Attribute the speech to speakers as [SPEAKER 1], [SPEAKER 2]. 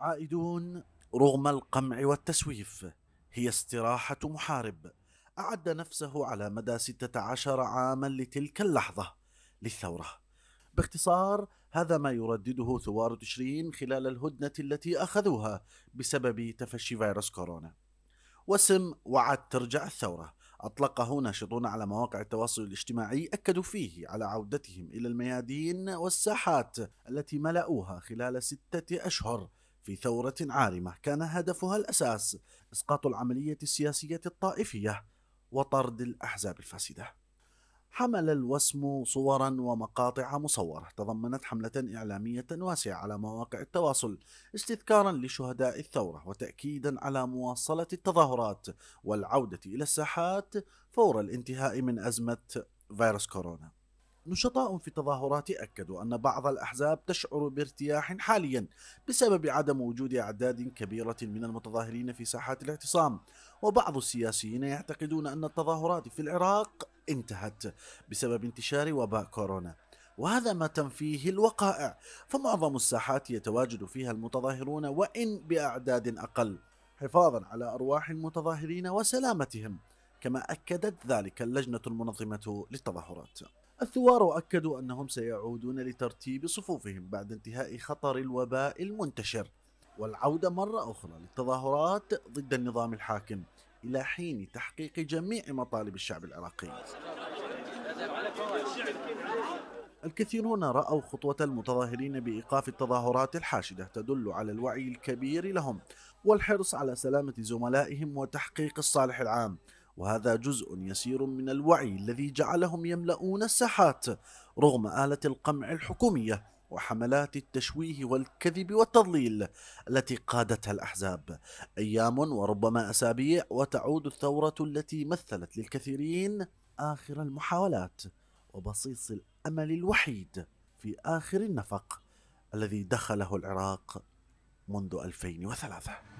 [SPEAKER 1] عائدون رغم القمع والتسويف هي استراحة محارب أعد نفسه على مدى 16 عاما لتلك اللحظة للثورة باختصار هذا ما يردده ثوار تشرين خلال الهدنة التي أخذوها بسبب تفشي فيروس كورونا وسم وعد ترجع الثورة أطلقه ناشطون على مواقع التواصل الاجتماعي أكدوا فيه على عودتهم إلى الميادين والساحات التي ملأوها خلال ستة أشهر في ثورة عارمة كان هدفها الأساس إسقاط العملية السياسية الطائفية وطرد الأحزاب الفاسدة. حمل الوسم صورا ومقاطع مصورة تضمنت حملة إعلامية واسعة على مواقع التواصل استذكارا لشهداء الثورة وتأكيدا على مواصلة التظاهرات والعودة إلى الساحات فور الانتهاء من أزمة فيروس كورونا. نشطاء في التظاهرات أكدوا أن بعض الأحزاب تشعر بارتياح حاليا بسبب عدم وجود أعداد كبيرة من المتظاهرين في ساحات الاعتصام وبعض السياسيين يعتقدون أن التظاهرات في العراق انتهت بسبب انتشار وباء كورونا وهذا ما تنفيه الوقائع فمعظم الساحات يتواجد فيها المتظاهرون وإن بأعداد أقل حفاظا على أرواح المتظاهرين وسلامتهم كما أكدت ذلك اللجنة المنظمة للتظاهرات الثوار أكدوا أنهم سيعودون لترتيب صفوفهم بعد انتهاء خطر الوباء المنتشر والعودة مرة أخرى للتظاهرات ضد النظام الحاكم إلى حين تحقيق جميع مطالب الشعب العراقي الكثيرون رأوا خطوة المتظاهرين بإيقاف التظاهرات الحاشدة تدل على الوعي الكبير لهم والحرص على سلامة زملائهم وتحقيق الصالح العام وهذا جزء يسير من الوعي الذي جعلهم يملؤون الساحات رغم آلة القمع الحكومية وحملات التشويه والكذب والتضليل التي قادتها الأحزاب أيام وربما أسابيع وتعود الثورة التي مثلت للكثيرين آخر المحاولات وبصيص الأمل الوحيد في آخر النفق الذي دخله العراق منذ 2003